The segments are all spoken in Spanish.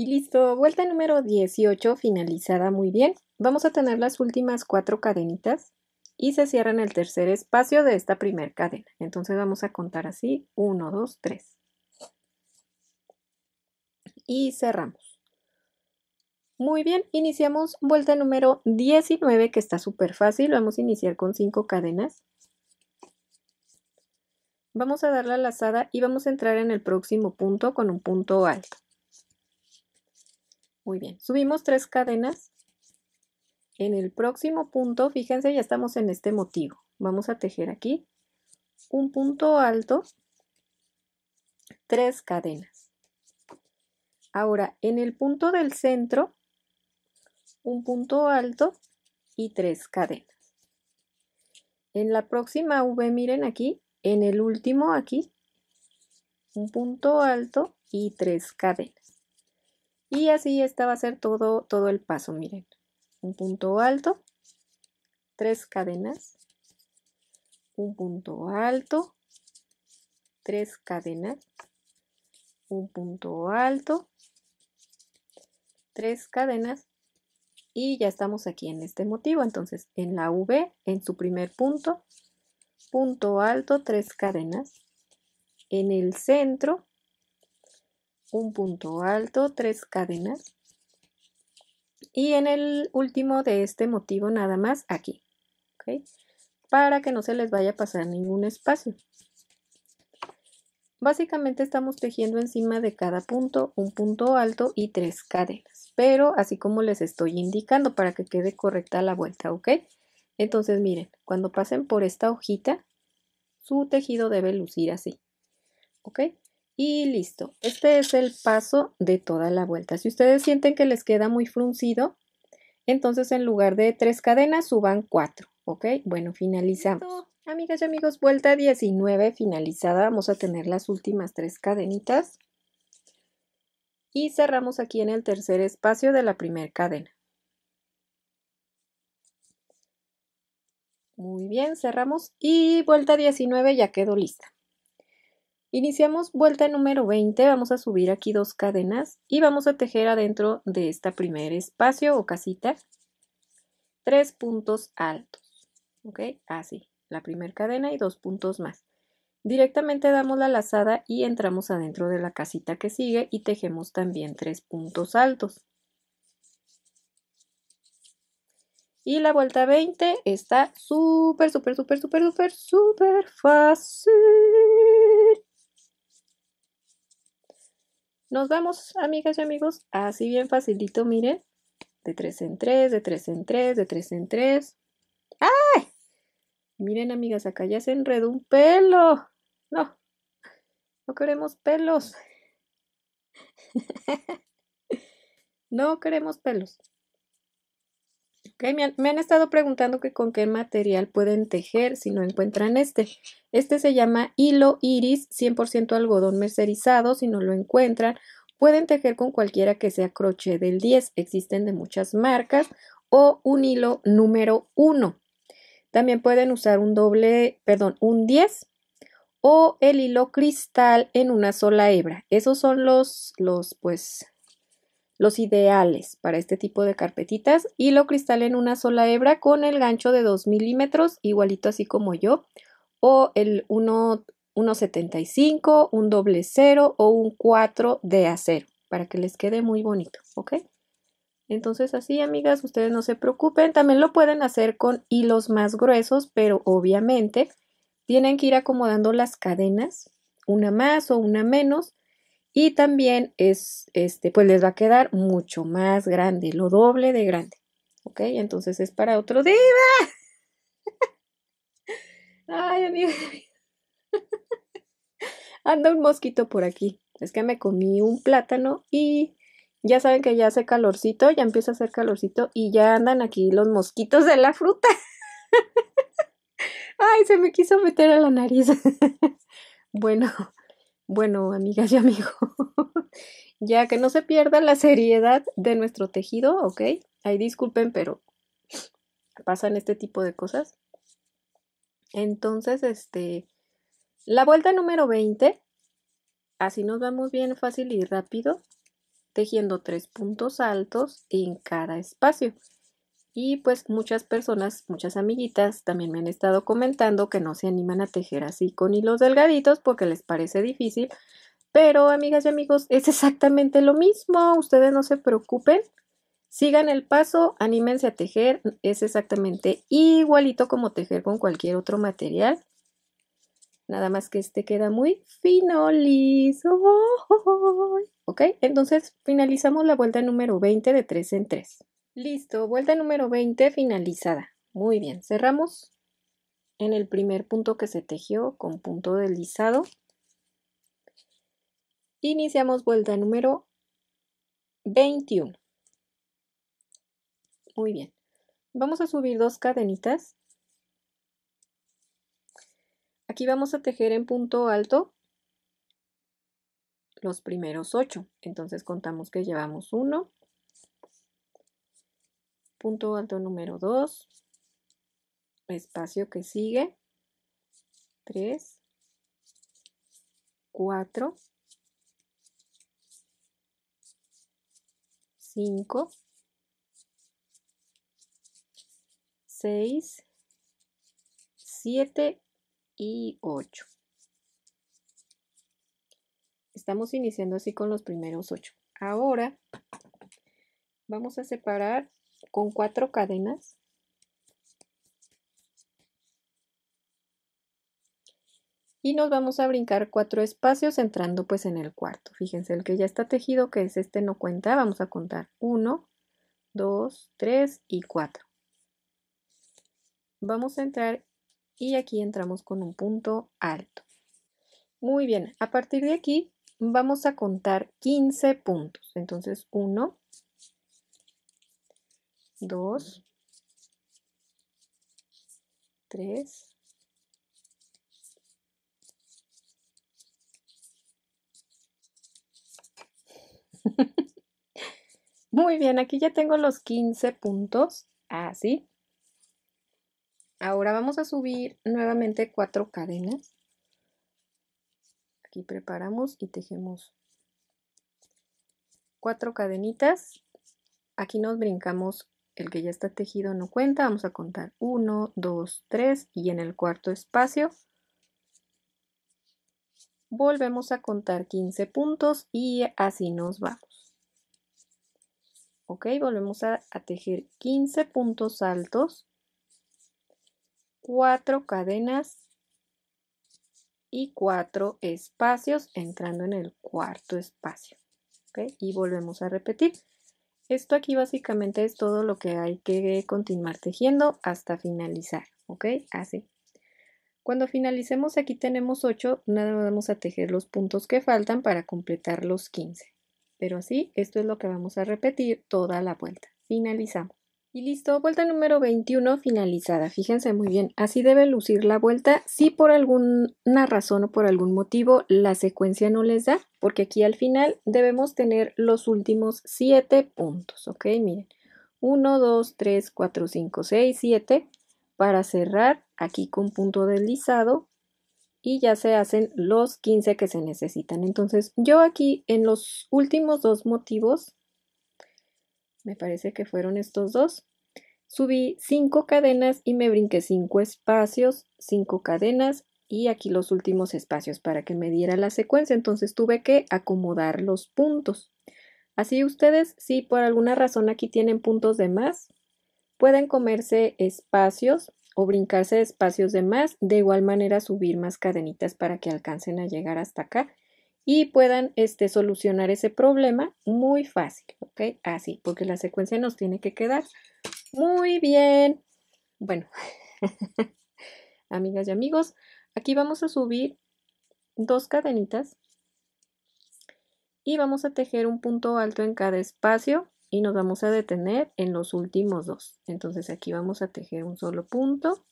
Y listo, vuelta número 18 finalizada muy bien. Vamos a tener las últimas cuatro cadenitas y se cierra en el tercer espacio de esta primera cadena. Entonces vamos a contar así, 1, 2, 3. Y cerramos. Muy bien, iniciamos vuelta número 19 que está súper fácil. Vamos a iniciar con 5 cadenas. Vamos a dar la lazada y vamos a entrar en el próximo punto con un punto alto. Muy bien, subimos tres cadenas. En el próximo punto, fíjense, ya estamos en este motivo. Vamos a tejer aquí un punto alto, tres cadenas. Ahora, en el punto del centro, un punto alto y tres cadenas. En la próxima V, miren aquí, en el último aquí, un punto alto y tres cadenas. Y así estaba va a ser todo, todo el paso, miren. Un punto alto, tres cadenas, un punto alto, tres cadenas, un punto alto, tres cadenas y ya estamos aquí en este motivo. Entonces en la V, en su primer punto, punto alto, tres cadenas, en el centro, un punto alto, tres cadenas. Y en el último de este motivo nada más aquí, ¿okay? para que no se les vaya a pasar ningún espacio. Básicamente estamos tejiendo encima de cada punto un punto alto y tres cadenas, pero así como les estoy indicando para que quede correcta la vuelta, ¿ok? Entonces miren, cuando pasen por esta hojita, su tejido debe lucir así, ¿ok? Y listo. Este es el paso de toda la vuelta. Si ustedes sienten que les queda muy fruncido, entonces en lugar de tres cadenas suban cuatro. ¿Ok? Bueno, finalizamos. Amigas y amigos, vuelta 19 finalizada. Vamos a tener las últimas tres cadenitas. Y cerramos aquí en el tercer espacio de la primera cadena. Muy bien, cerramos y vuelta 19 ya quedó lista. Iniciamos vuelta número 20, vamos a subir aquí dos cadenas y vamos a tejer adentro de este primer espacio o casita tres puntos altos, ok, así, la primera cadena y dos puntos más. Directamente damos la lazada y entramos adentro de la casita que sigue y tejemos también tres puntos altos. Y la vuelta 20 está súper, súper, súper, súper, súper, súper fácil. Nos vamos, amigas y amigos, así bien facilito, miren. De tres en tres, de tres en tres, de tres en tres. ¡Ay! Miren, amigas, acá ya se enredó un pelo. No, no queremos pelos. no queremos pelos me, han, estado preguntando que con qué material pueden tejer si no encuentran este. Este se llama hilo iris 100% algodón mercerizado. Si no lo encuentran, pueden tejer con cualquiera que sea crochet del 10. Existen de muchas marcas o un hilo número 1. También pueden usar un doble, perdón, un 10 o el hilo cristal en una sola hebra. Esos son los, los pues, los ideales para este tipo de carpetitas y lo cristal en una sola hebra con el gancho de 2 milímetros, igualito así como yo, o el 1,75, un doble cero o un 4 de acero para que les quede muy bonito, ¿ok? Entonces así, amigas, ustedes no se preocupen, también lo pueden hacer con hilos más gruesos, pero obviamente tienen que ir acomodando las cadenas, una más o una menos, y también es, este, pues les va a quedar mucho más grande, lo doble de grande. ¿Ok? Entonces es para otro día. Ay, amigo. Anda un mosquito por aquí. Es que me comí un plátano y ya saben que ya hace calorcito, ya empieza a hacer calorcito y ya andan aquí los mosquitos de la fruta. Ay, se me quiso meter a la nariz. bueno, bueno, amigas y amigos, ya que no se pierda la seriedad de nuestro tejido, ¿ok? Ahí disculpen, pero pasan este tipo de cosas. Entonces, este, la vuelta número 20, así nos vamos bien fácil y rápido, tejiendo tres puntos altos en cada espacio. Y pues muchas personas, muchas amiguitas también me han estado comentando que no se animan a tejer así con hilos delgaditos porque les parece difícil. Pero amigas y amigos, es exactamente lo mismo. Ustedes no se preocupen. Sigan el paso, anímense a tejer. Es exactamente igualito como tejer con cualquier otro material. Nada más que este queda muy fino, liso. Ok, entonces finalizamos la vuelta número 20 de 3 en 3. Listo, vuelta número 20 finalizada. Muy bien, cerramos en el primer punto que se tejió con punto deslizado. Iniciamos vuelta número 21. Muy bien. Vamos a subir dos cadenitas. Aquí vamos a tejer en punto alto los primeros 8. Entonces contamos que llevamos 1, punto alto número 2, espacio que sigue, 3, 4, 5, 6, 7 y 8. Estamos iniciando así con los primeros 8. Ahora vamos a separar con cuatro cadenas y nos vamos a brincar cuatro espacios entrando pues en el cuarto fíjense el que ya está tejido que es este no cuenta vamos a contar 1 2 3 y 4 vamos a entrar y aquí entramos con un punto alto muy bien a partir de aquí vamos a contar 15 puntos entonces uno dos tres Muy bien, aquí ya tengo los quince puntos, así. Ah, Ahora vamos a subir nuevamente cuatro cadenas. Aquí preparamos y tejemos cuatro cadenitas. Aquí nos brincamos el que ya está tejido no cuenta. Vamos a contar 1, 2, 3 y en el cuarto espacio volvemos a contar 15 puntos y así nos vamos. Ok, volvemos a, tejer 15 puntos altos, 4 cadenas y 4 espacios entrando en el cuarto espacio. y volvemos a repetir esto aquí básicamente es todo lo que hay que continuar tejiendo hasta finalizar, ¿ok? Así. Cuando finalicemos aquí tenemos 8, nada más vamos a tejer los puntos que faltan para completar los 15. Pero así, esto es lo que vamos a repetir toda la vuelta. Finalizamos. Y listo, vuelta número 21 finalizada. Fíjense muy bien, así debe lucir la vuelta. Si por alguna razón o por algún motivo la secuencia no les da, porque aquí al final debemos tener los últimos 7 puntos, ¿ok? Miren, 1, 2, 3, 4, 5, 6, 7 para cerrar aquí con punto deslizado y ya se hacen los 15 que se necesitan. Entonces yo aquí en los últimos dos motivos me parece que fueron estos dos. Subí cinco cadenas y me brinqué cinco espacios, cinco cadenas y aquí los últimos espacios para que me diera la secuencia. Entonces tuve que acomodar los puntos. Así ustedes, si por alguna razón aquí tienen puntos de más, pueden comerse espacios o brincarse espacios de más, de igual manera subir más cadenitas para que alcancen a llegar hasta acá y puedan este, solucionar ese problema muy fácil, ¿ok? Así, porque la secuencia nos tiene que quedar muy bien. Bueno, amigas y amigos, aquí vamos a subir dos cadenitas y vamos a tejer un punto alto en cada espacio y nos vamos a detener en los últimos dos. Entonces aquí vamos a tejer un solo punto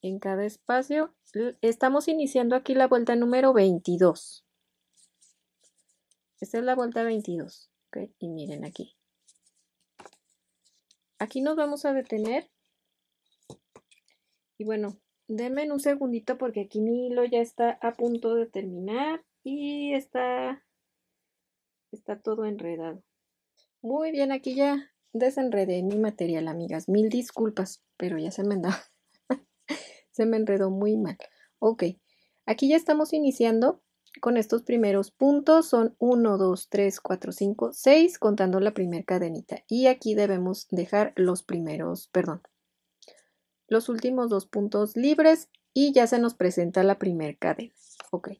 en cada espacio. Estamos iniciando aquí la vuelta número 22. Esta es la vuelta 22. Y miren aquí. Aquí nos vamos a detener. Y bueno, denme un segundito porque aquí mi hilo ya está a punto de terminar y está, está todo enredado. Muy bien, aquí ya desenredé mi material, amigas. Mil disculpas, pero ya se me se me enredó muy mal. Ok, aquí ya estamos iniciando con estos primeros puntos son 1, 2, 3, 4, 5, 6 contando la primera cadenita y aquí debemos dejar los primeros, perdón, los últimos dos puntos libres y ya se nos presenta la primera cadena. Ok,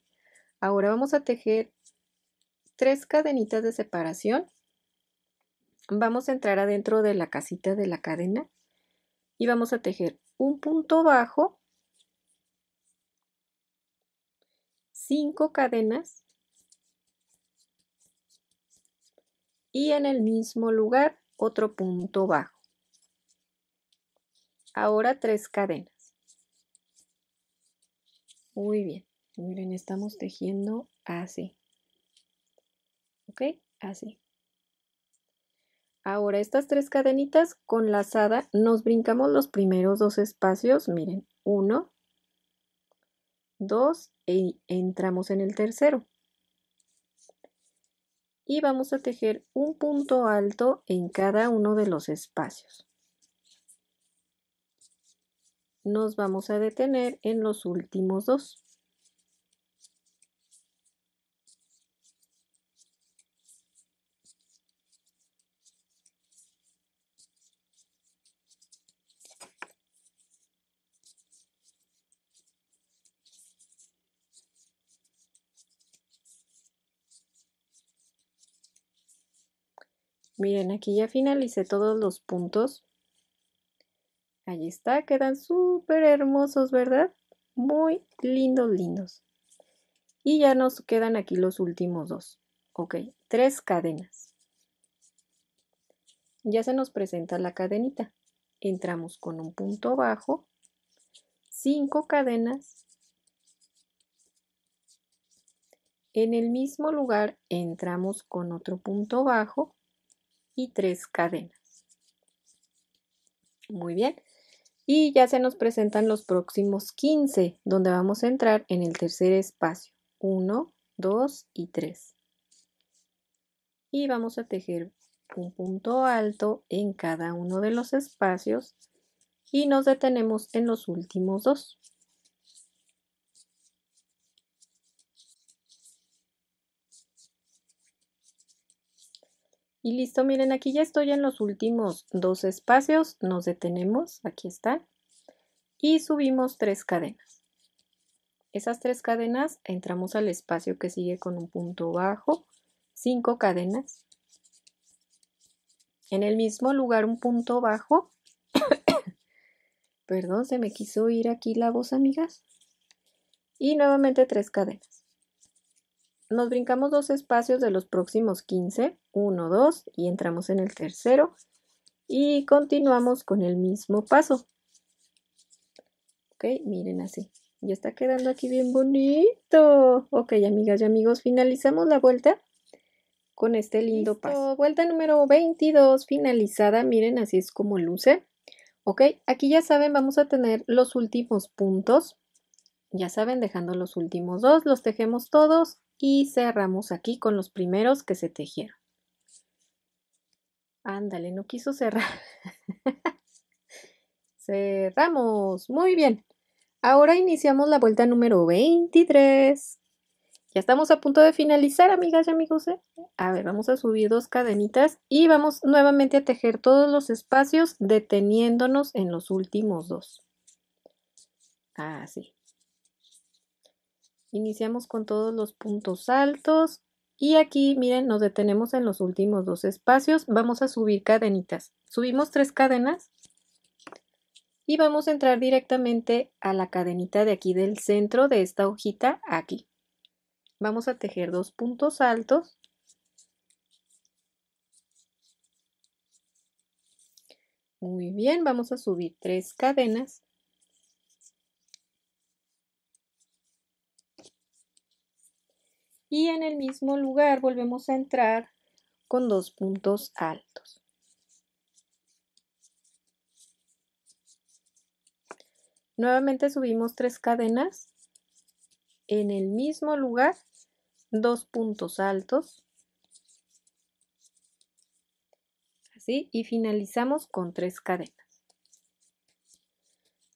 ahora vamos a tejer tres cadenitas de separación. Vamos a entrar adentro de la casita de la cadena y vamos a tejer un punto bajo 5 cadenas y en el mismo lugar otro punto bajo. Ahora tres cadenas. Muy bien. Miren, estamos tejiendo así. ¿Ok? Así. Ahora estas tres cadenitas con lazada nos brincamos los primeros dos espacios. Miren, uno, dos y entramos en el tercero. Y vamos a tejer un punto alto en cada uno de los espacios. Nos vamos a detener en los últimos dos. miren, aquí ya finalicé todos los puntos. Ahí está, quedan súper hermosos, ¿verdad? Muy lindos, lindos. Y ya nos quedan aquí los últimos dos. Ok, tres cadenas. Ya se nos presenta la cadenita. Entramos con un punto bajo, cinco cadenas. En el mismo lugar entramos con otro punto bajo y tres cadenas. Muy bien. Y ya se nos presentan los próximos 15, donde vamos a entrar en el tercer espacio. 1, 2 y 3. Y vamos a tejer un punto alto en cada uno de los espacios y nos detenemos en los últimos dos. Y listo, miren, aquí ya estoy en los últimos dos espacios, nos detenemos, aquí están, y subimos tres cadenas. Esas tres cadenas entramos al espacio que sigue con un punto bajo, cinco cadenas. En el mismo lugar un punto bajo. Perdón, se me quiso ir aquí la voz, amigas. Y nuevamente tres cadenas. Nos brincamos dos espacios de los próximos 15, 1, 2 y entramos en el tercero y continuamos con el mismo paso. Ok, miren así. Ya está quedando aquí bien bonito. Ok, amigas y amigos, finalizamos la vuelta con este lindo paso. Vuelta número 22 finalizada. Miren, así es como luce. Ok, aquí ya saben, vamos a tener los últimos puntos. Ya saben, dejando los últimos dos, los tejemos todos y cerramos aquí con los primeros que se tejieron. Ándale, no quiso cerrar. cerramos. Muy bien. Ahora iniciamos la vuelta número 23. Ya estamos a punto de finalizar, amigas y amigos. ¿eh? A ver, vamos a subir dos cadenitas y vamos nuevamente a tejer todos los espacios deteniéndonos en los últimos dos. Así. Ah, Iniciamos con todos los puntos altos y aquí miren nos detenemos en los últimos dos espacios. Vamos a subir cadenitas. Subimos tres cadenas y vamos a entrar directamente a la cadenita de aquí del centro de esta hojita aquí. Vamos a tejer dos puntos altos. Muy bien, vamos a subir tres cadenas. y en el mismo lugar volvemos a entrar con dos puntos altos. Nuevamente subimos tres cadenas en el mismo lugar, dos puntos altos. Así, y finalizamos con tres cadenas.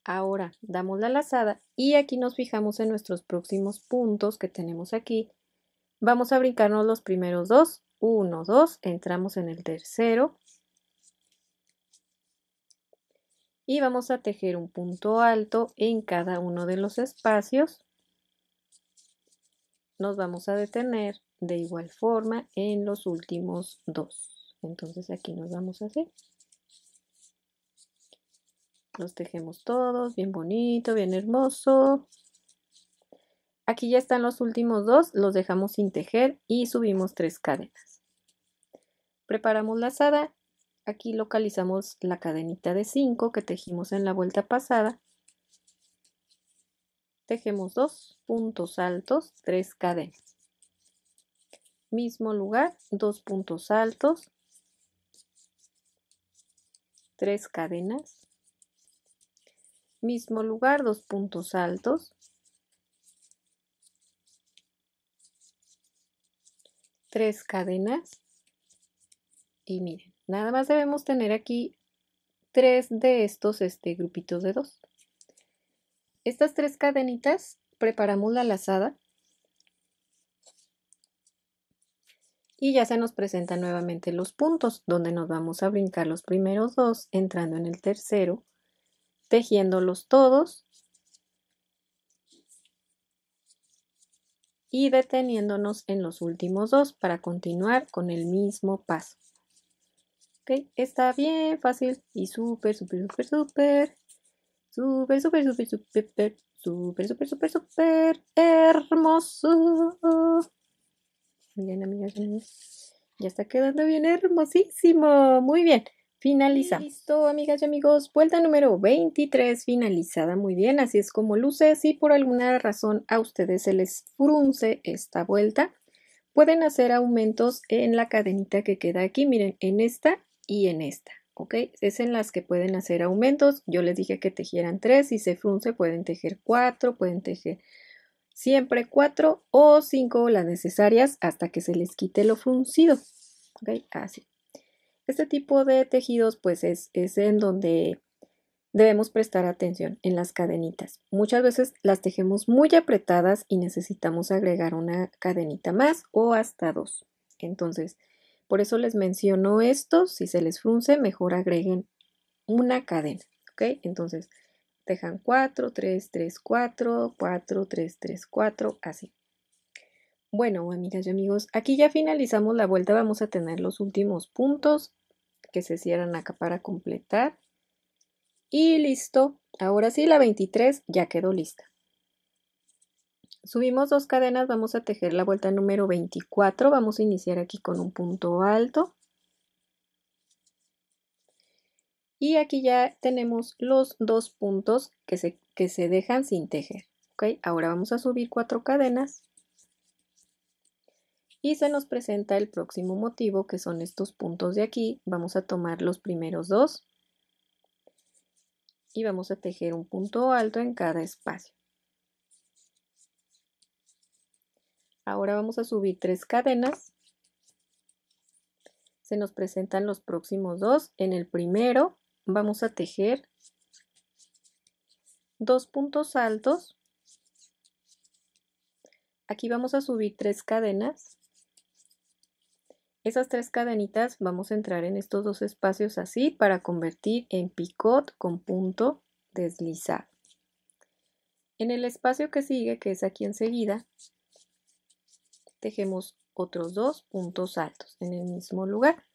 Ahora damos la lazada y aquí nos fijamos en nuestros próximos puntos que tenemos aquí Vamos a brincarnos los primeros dos. uno, dos, entramos en el tercero. Y vamos a tejer un punto alto en cada uno de los espacios. Nos vamos a detener de igual forma en los últimos dos. Entonces aquí nos vamos a hacer. Los tejemos todos, bien bonito, bien hermoso. Aquí ya están los últimos dos, los dejamos sin tejer y subimos tres cadenas. Preparamos la lazada, aquí localizamos la cadenita de 5 que tejimos en la vuelta pasada. Tejemos dos puntos altos, tres cadenas. Mismo lugar, dos puntos altos, tres cadenas. Mismo lugar, dos puntos altos, tres cadenas y miren, nada más debemos tener aquí tres de estos este, grupitos de dos. Estas tres cadenitas preparamos la lazada y ya se nos presentan nuevamente los puntos donde nos vamos a brincar los primeros dos entrando en el tercero, tejiéndolos todos y deteniéndonos en los últimos dos para continuar con el mismo paso. Está bien fácil y súper, súper, súper, súper, súper, súper, súper, súper, súper, súper, súper, hermoso. Miren, amigas, ya está quedando bien hermosísimo. Muy bien. Listo, amigas y amigos, vuelta número 23 finalizada. Muy bien, así es como luce. Si por alguna razón a ustedes se les frunce esta vuelta, pueden hacer aumentos en la cadenita que queda aquí. Miren, en esta y en esta. ¿Ok? Es en las que pueden hacer aumentos. Yo les dije que tejieran tres. Si se frunce, pueden tejer cuatro, pueden tejer siempre cuatro o cinco las necesarias hasta que se les quite lo fruncido. ¿Ok? Así. Este tipo de tejidos pues es, en donde debemos prestar atención, en las cadenitas. Muchas veces las tejemos muy apretadas y necesitamos agregar una cadenita más o hasta dos. Entonces, por eso les menciono esto, si se les frunce, mejor agreguen una cadena, ¿ok? Entonces, dejan 4, 3, 3, 4, 4, 3, 3, 4, así. Bueno, amigas y amigos, aquí ya finalizamos la vuelta, vamos a tener los últimos puntos que se cierran acá para completar. Y listo. Ahora sí, la 23 ya quedó lista. Subimos dos cadenas, vamos a tejer la vuelta número 24. Vamos a iniciar aquí con un punto alto. Y aquí ya tenemos los dos puntos que se, que se dejan sin tejer. ¿ok? Ahora vamos a subir cuatro cadenas y se nos presenta el próximo motivo que son estos puntos de aquí. Vamos a tomar los primeros dos y vamos a tejer un punto alto en cada espacio. Ahora vamos a subir tres cadenas. Se nos presentan los próximos dos. En el primero vamos a tejer dos puntos altos. Aquí vamos a subir tres cadenas. Esas tres cadenitas vamos a entrar en estos dos espacios así para convertir en picot con punto deslizado. En el espacio que sigue, que es aquí enseguida, tejemos otros dos puntos altos en el mismo lugar.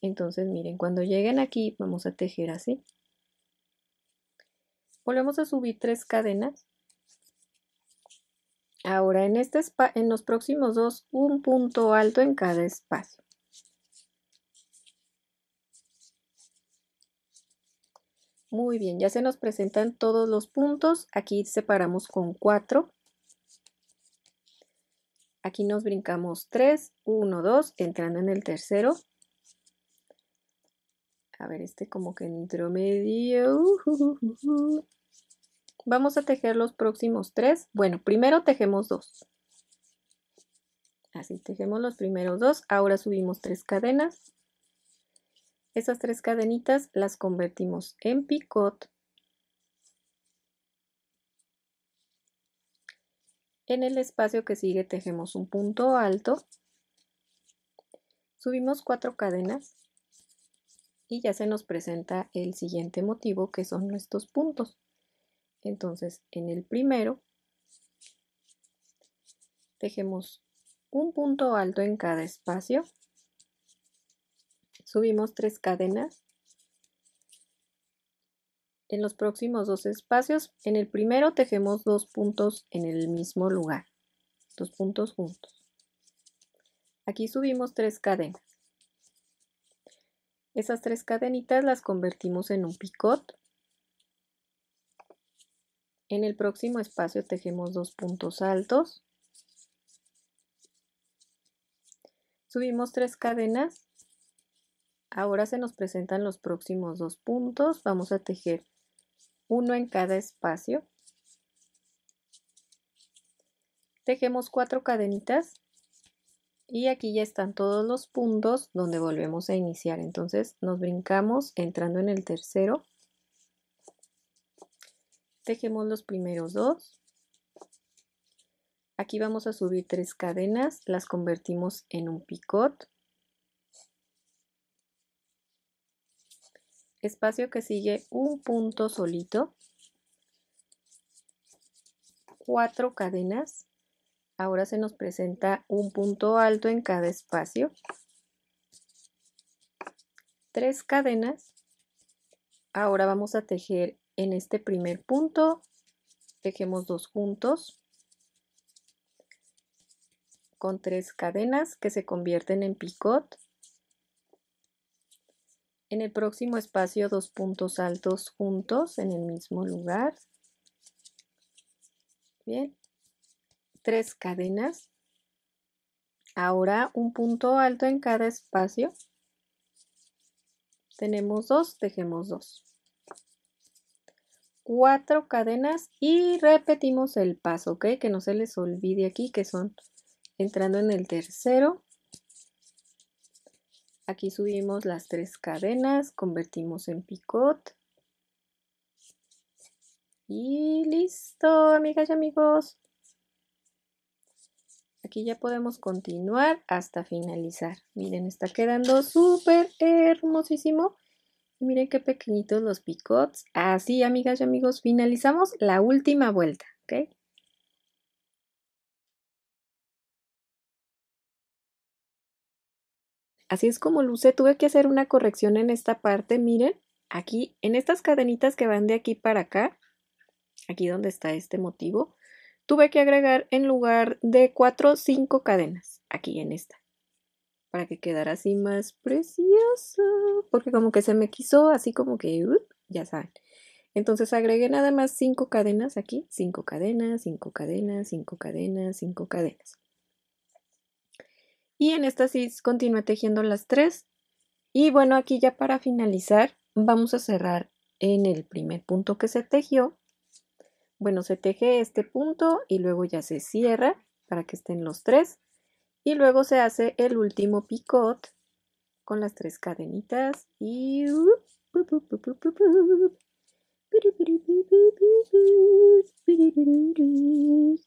Entonces miren, cuando lleguen aquí vamos a tejer así. Volvemos a subir tres cadenas. Ahora en, este en los próximos dos, un punto alto en cada espacio. Muy bien, ya se nos presentan todos los puntos. Aquí separamos con 4. Aquí nos brincamos 3, uno, 2, entrando en el tercero. A ver, este como que entró medio. Vamos a tejer los próximos tres. Bueno, primero tejemos dos. Así tejemos los primeros dos. Ahora subimos tres cadenas. Esas tres cadenitas las convertimos en picot. En el espacio que sigue tejemos un punto alto. Subimos cuatro cadenas y ya se nos presenta el siguiente motivo que son nuestros puntos. Entonces en el primero tejemos un punto alto en cada espacio subimos tres cadenas en los próximos dos espacios. En el primero tejemos dos puntos en el mismo lugar, dos puntos juntos. Aquí subimos tres cadenas. Esas tres cadenitas las convertimos en un picot. En el próximo espacio tejemos dos puntos altos. Subimos tres cadenas Ahora se nos presentan los próximos dos puntos. Vamos a tejer uno en cada espacio. Tejemos cuatro cadenitas y aquí ya están todos los puntos donde volvemos a iniciar. Entonces nos brincamos entrando en el tercero. Tejemos los primeros dos. Aquí vamos a subir tres cadenas, las convertimos en un picot espacio que sigue un punto solito, cuatro cadenas, ahora se nos presenta un punto alto en cada espacio, tres cadenas, ahora vamos a tejer en este primer punto, tejemos dos juntos, con tres cadenas que se convierten en picot, en el próximo espacio dos puntos altos juntos en el mismo lugar. Bien. Tres cadenas. Ahora un punto alto en cada espacio. Tenemos dos, tejemos dos. Cuatro cadenas y repetimos el paso, ¿ok? Que no se les olvide aquí que son entrando en el tercero, Aquí subimos las tres cadenas, convertimos en picot. Y listo, amigas y amigos. Aquí ya podemos continuar hasta finalizar. Miren, está quedando súper hermosísimo. Miren qué pequeñitos los picots. Así, amigas y amigos, finalizamos la última vuelta, ¿ok? Así es como luce. Tuve que hacer una corrección en esta parte. Miren, aquí, en estas cadenitas que van de aquí para acá, aquí donde está este motivo, tuve que agregar en lugar de cuatro, cinco cadenas, aquí en esta, para que quedara así más precioso, porque como que se me quiso, así como que, uh, ya saben. Entonces agregué nada más cinco cadenas aquí, cinco cadenas, cinco cadenas, cinco cadenas, cinco cadenas y en esta sí continúa tejiendo las tres. Y bueno, aquí ya para finalizar, vamos a cerrar en el primer punto que se tejió. Bueno, se teje este punto y luego ya se cierra para que estén los tres. Y luego se hace el último picot con las tres cadenitas y...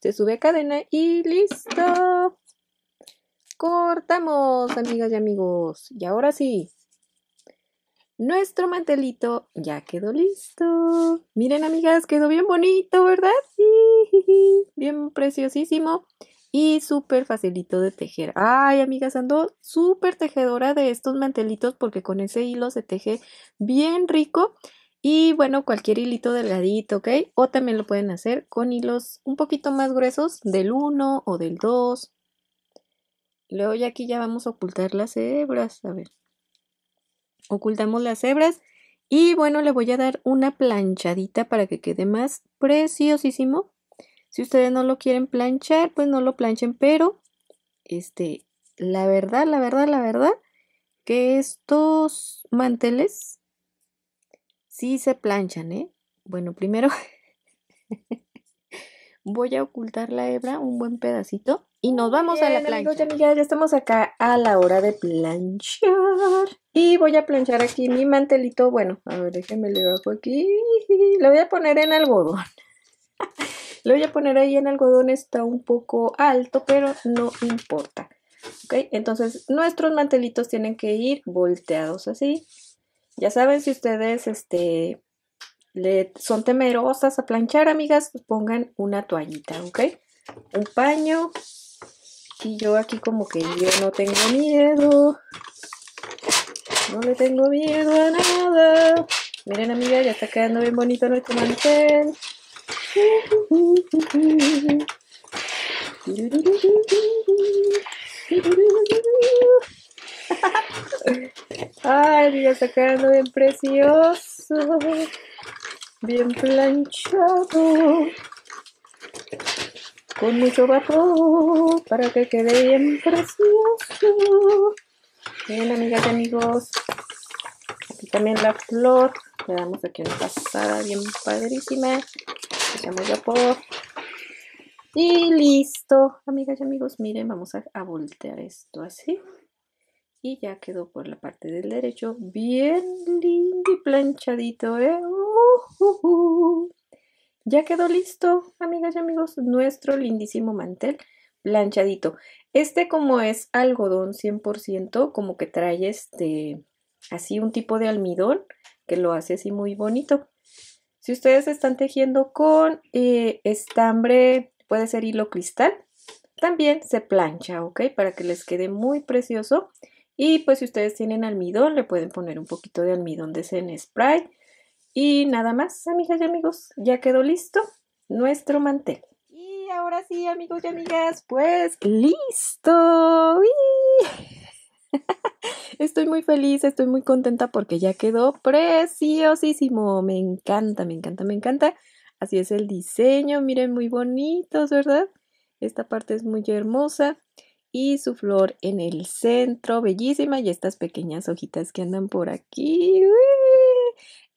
Se sube cadena y listo. Cortamos, amigas y amigos. Y ahora sí. Nuestro mantelito ya quedó listo. Miren, amigas, quedó bien bonito, ¿verdad? Sí, bien preciosísimo y súper facilito de tejer. Ay, amigas, ando súper tejedora de estos mantelitos porque con ese hilo se teje bien rico. Y bueno, cualquier hilito delgadito, ¿ok? O también lo pueden hacer con hilos un poquito más gruesos del 1 o del 2 Luego ya aquí ya vamos a ocultar las hebras. A ver. Ocultamos las hebras. Y bueno, le voy a dar una planchadita para que quede más preciosísimo. Si ustedes no lo quieren planchar, pues no lo planchen, pero este, la verdad, la verdad, la verdad, que estos manteles sí se planchan, ¿eh? Bueno, primero voy a ocultar la hebra un buen pedacito y nos vamos a la plancha. ya estamos acá a la hora de planchar. Y voy a planchar aquí mi mantelito. Bueno, a ver, déjenme le bajo aquí. Lo voy a poner en algodón. Lo voy a poner ahí en algodón, está un poco alto, pero no importa. ¿Ok? Entonces, nuestros mantelitos tienen que ir volteados así. Ya saben, si ustedes este, son temerosas a planchar, amigas, pues pongan una toallita, ¿ok? Un paño. Y yo aquí como que yo no tengo miedo. No le tengo miedo a nada. Miren, amiga, ya está quedando bien bonito nuestro mantel. Ay, amiga, está quedando bien precioso bien planchado con mucho vapor para que quede bien precioso. Bien, amigas y amigos, aquí también la flor. Le damos aquí una pasada bien padrísima. Echamos vapor. Y listo, amigas y amigos. Miren, vamos a voltear esto así. Y ya quedó por la parte del derecho bien lindo y planchadito. ¿eh? ¡Uh, uh, uh! Ya quedó listo, amigas y amigos, nuestro lindísimo mantel planchadito. Este como es algodón 100%, como que trae este, así un tipo de almidón que lo hace así muy bonito. Si ustedes están tejiendo con eh, estambre, puede ser hilo cristal, también se plancha, ¿ok? Para que les quede muy precioso. Y pues si ustedes tienen almidón, le pueden poner un poquito de almidón de Zen spray. Y nada más, amigas y amigos, ya quedó listo nuestro mantel. Y ahora sí, amigos y amigas, pues listo. Estoy muy feliz, estoy muy contenta porque ya quedó preciosísimo. Me encanta, me encanta, me encanta. Así es el diseño, miren, muy bonitos, ¿verdad? Esta parte es muy hermosa y su flor en el centro, bellísima, y estas pequeñas hojitas que andan por aquí,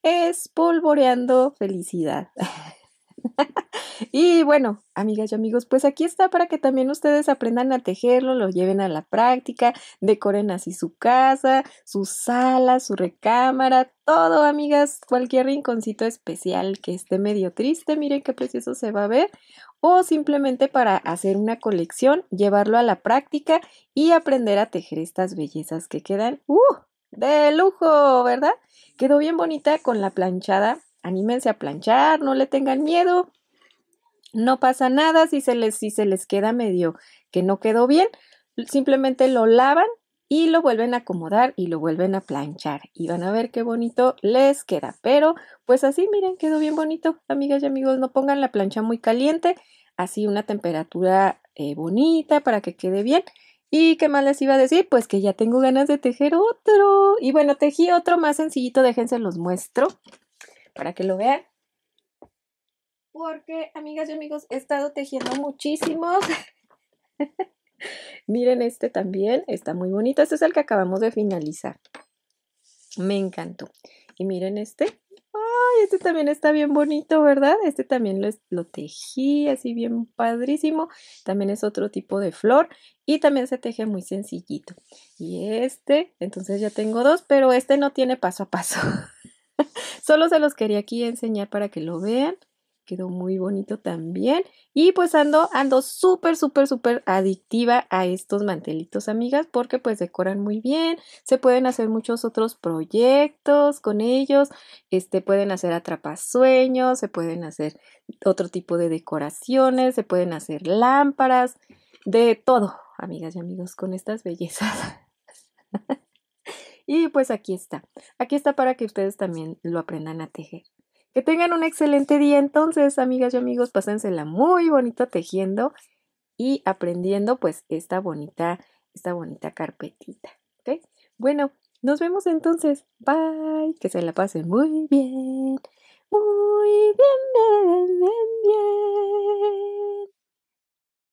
es espolvoreando felicidad. y bueno, amigas y amigos, pues aquí está para que también ustedes aprendan a tejerlo, lo lleven a la práctica, decoren así su casa, su sala, su recámara, todo, amigas, cualquier rinconcito especial que esté medio triste, miren qué precioso se va a ver, o simplemente para hacer una colección, llevarlo a la práctica y aprender a tejer estas bellezas que quedan. ¡Uh! De lujo, ¿verdad? Quedó bien bonita con la planchada anímense a planchar, no le tengan miedo. No pasa nada si se les, se les queda medio que no quedó bien, simplemente lo lavan y lo vuelven a acomodar y lo vuelven a planchar y van a ver qué bonito les queda. Pero pues así, miren, quedó bien bonito. Amigas y amigos, no pongan la plancha muy caliente, así una temperatura eh, bonita para que quede bien. ¿Y qué más les iba a decir? Pues que ya tengo ganas de tejer otro. Y bueno, tejí otro más sencillito, déjense los muestro para que lo vean. Porque, amigas y amigos, he estado tejiendo muchísimos. Miren este también, está muy bonito. Este es el que acabamos de finalizar. Me encantó. Y miren este. Este también está bien bonito, ¿verdad? Este también lo, lo tejí así bien padrísimo. También es otro tipo de flor y también se teje muy sencillito. Y este, entonces ya tengo dos, pero este no tiene paso a paso. Solo se los quería aquí enseñar para que lo vean. Quedó muy bonito también. Y pues ando, ando súper, súper, súper adictiva a estos mantelitos, amigas, porque pues decoran muy bien. Se pueden hacer muchos otros proyectos con ellos. Este, pueden hacer atrapasueños, se pueden hacer otro tipo de decoraciones, se pueden hacer lámparas, de todo, amigas y amigos, con estas bellezas. Y pues aquí está. Aquí está para que ustedes también lo aprendan a tejer. Que tengan un excelente día entonces, amigas y amigos. Pásensela muy bonito tejiendo y aprendiendo pues esta bonita, esta bonita carpetita. ¿Ok? Bueno, nos vemos entonces. Bye. Que se la pasen muy bien. Muy bien, bien, bien, bien.